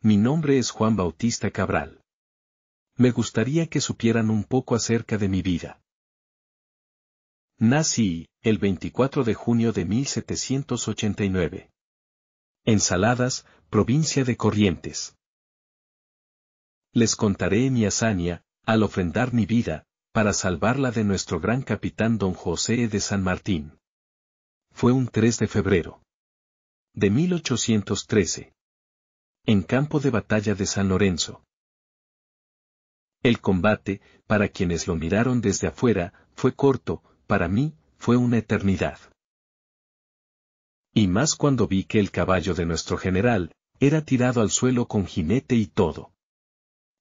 Mi nombre es Juan Bautista Cabral. Me gustaría que supieran un poco acerca de mi vida. Nací el 24 de junio de 1789. En Saladas, provincia de Corrientes. Les contaré mi hazaña, al ofrendar mi vida, para salvarla de nuestro gran capitán don José de San Martín. Fue un 3 de febrero. De 1813 en campo de batalla de San Lorenzo. El combate, para quienes lo miraron desde afuera, fue corto, para mí, fue una eternidad. Y más cuando vi que el caballo de nuestro general, era tirado al suelo con jinete y todo.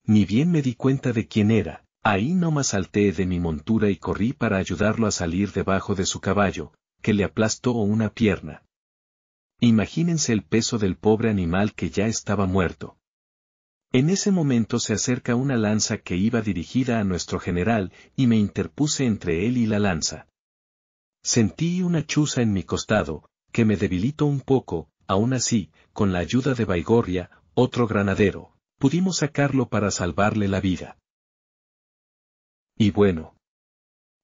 Ni bien me di cuenta de quién era, ahí no salté de mi montura y corrí para ayudarlo a salir debajo de su caballo, que le aplastó una pierna. Imagínense el peso del pobre animal que ya estaba muerto. En ese momento se acerca una lanza que iba dirigida a nuestro general y me interpuse entre él y la lanza. Sentí una chuza en mi costado, que me debilitó un poco, aún así, con la ayuda de Baigorria, otro granadero, pudimos sacarlo para salvarle la vida. Y bueno,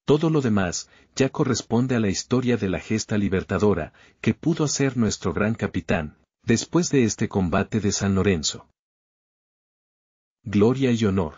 todo lo demás ya corresponde a la historia de la gesta libertadora que pudo hacer nuestro gran capitán, después de este combate de San Lorenzo. Gloria y honor.